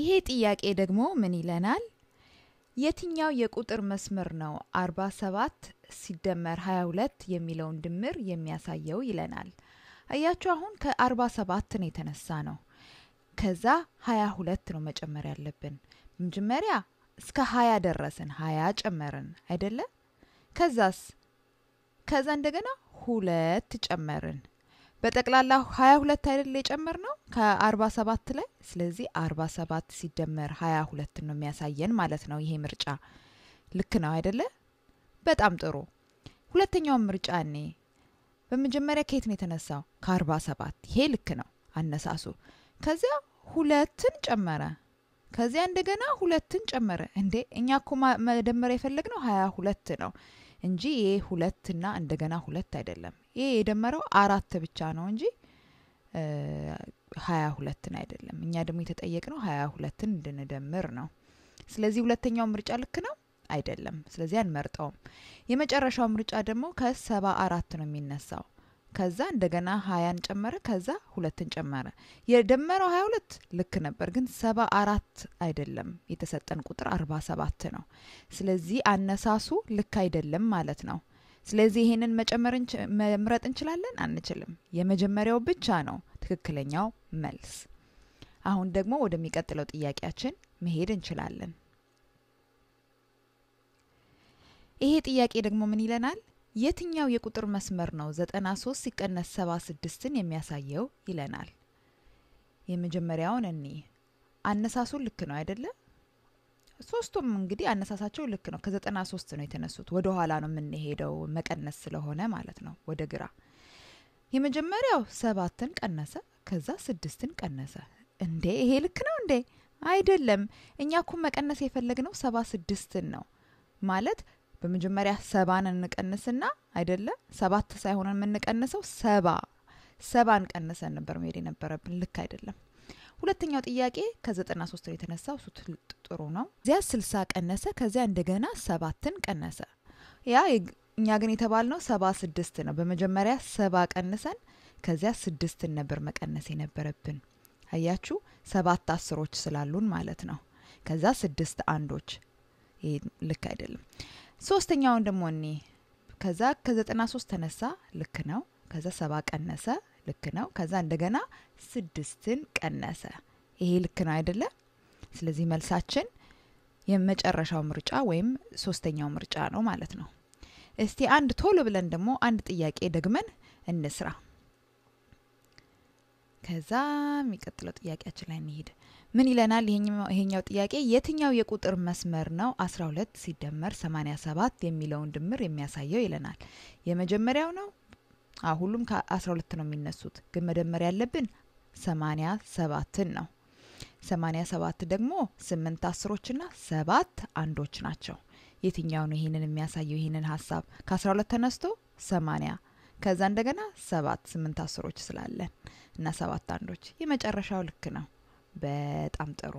ይሄ ጥያቄ ደግሞ ምን ይለናል? የትኛው የቁጥር መስመር ነው 47 ሲደመር 22 የሚለውን ድምር የሚያሳየው ይለናል። አያችሁ አሁን ከ47 ነው የተነሳ ነው። ከዛ 22 ነው መጨመር ያለብን። መጀመሪያ እስከ 20 ደረስን፣ 20 ጨመርን አይደለ? ከዛስ ከዛ እንደገና ሁለት ጨመርን። በጠቅላላ 22 አይደል የጨመር ነው ከ47 ላይ። ስለዚህ 47 ሲደመር 22 ነው የሚያሳየን ማለት ነው። ይሄ ምርጫ ልክ ነው አይደለ? በጣም ጥሩ። ሁለተኛውን ምርጫ እኔ በመጀመሪያ ከየት ነው የተነሳው? ከ47 ይሄ ልክ ነው አነሳሱ። ከዚያ ሁለትን ጨመረ። ከዚያ እንደገና ሁለትን ጨመረ። እንዴ እኛ እኮ መደመር የፈለግነው ሀያ ሁለት ነው እንጂ ይሄ ሁለትና እንደገና ሁለት አይደለም። ይሄ የደመረው አራት ብቻ ነው እንጂ ሀያ ሁለትን አይደለም። እኛ ደግሞ የተጠየቅ ነው ሀያ ሁለትን እንድንደምር ነው። ስለዚህ ሁለተኛው ምርጫ ልክ ነው አይደለም። ስለዚህ አንመርጠውም። የመጨረሻው ምርጫ ደግሞ ከሰባ አራት ነው የሚነሳው። ከዛ እንደገና ሀያን ጨመረ፣ ከዛ ሁለትን ጨመረ። የደመረው ሀያ ሁለት ልክ ነበር፣ ግን ሰባ አራት አይደለም። የተሰጠን ቁጥር አርባ ሰባት ነው። ስለዚህ አነሳሱ ልክ አይደለም ማለት ነው። ስለዚህ ይሄንን መጨመር መምረጥ እንችላለን አንችልም። የመጀመሪያው ብቻ ነው ትክክለኛው መልስ። አሁን ደግሞ ወደሚቀጥለው ጥያቄያችን መሄድ እንችላለን። ይሄ ጥያቄ ደግሞ ምን ይለናል? የትኛው የቁጥር መስመር ነው 93 ሲቀነስ 76ን የሚያሳየው ይለናል። የመጀመሪያውን እኔ አነሳሱ ልክ ነው አይደለም? ሶስቱም እንግዲህ አነሳሳቸው ልክ ነው። ከዘጠና ሶስት ነው የተነሱት። ወደ ኋላ ነው የምንሄደው መቀነስ ስለሆነ ማለት ነው፣ ወደ ግራ። የመጀመሪያው ሰባትን ቀነሰ፣ ከዛ ስድስትን ቀነሰ። እንዴ ይሄ ልክ ነው እንዴ? አይደለም። እኛ እኮ መቀነስ የፈለግነው ሰባ ስድስትን ነው ማለት በመጀመሪያ ሰባን እንቀንስና አይደለም ሰባት ሳይሆን የምንቀንሰው ሰባ ሰባን ቀንሰን ነበር መሄድ የነበረብን። ልክ አይደለም። ሁለተኛው ጥያቄ ከ93 ነው የተነሳው። እሱ ጥሩ ነው። እዚያ 60 ቀነሰ። ከዚያ እንደገና ሰባትን ቀነሰ። ያ እኛ ግን የተባልነው ሰባ ስድስት ነው። በመጀመሪያ ሰባ ቀንሰን ከዚያ ስድስትን ነበር መቀነስ የነበረብን። አያችሁ፣ ሰባት አስሮች ስላሉን ማለት ነው። ከዛ ስድስት አንዶች። ልክ አይደለም። ሶስተኛውን ደግሞ እኔ ከዛ ከ93 ተነሳ። ልክ ነው። ከዛ ሰባ ቀነሰ ልክ ነው። ከዛ እንደገና ስድስትን ቀነሰ። ይሄ ልክ ነው አይደለ? ስለዚህ መልሳችን የመጨረሻው ምርጫ ወይም ሶስተኛው ምርጫ ነው ማለት ነው። እስቲ አንድ ቶሎ ብለን ደግሞ አንድ ጥያቄ ደግመን እንስራ። ከዛ የሚቀጥለው ጥያቄያችን ላይ እንሄድ ምን ይለናል ይሄኛው ጥያቄ? የትኛው የቁጥር መስመር ነው 12 ሲደመር 87 የሚለውን ድምር የሚያሳየው ይለናል። የመጀመሪያው ነው ሁሉም ከአስራ ሁለት ነው የሚነሱት ግን መደመር ያለብን ሰማኒያ ሰባትን ነው። ሰማኒያ ሰባት ደግሞ ስምንት አስሮችና ሰባት አንዶች ናቸው። የትኛው ነው ይህንን የሚያሳየው? ይህንን ሀሳብ ከአስራ ሁለት ተነስቶ ሰማኒያ ከዛ እንደገና ሰባት ስምንት አስሮች ስላለን እና ሰባት አንዶች የመጨረሻው ልክ ነው። በጣም ጥሩ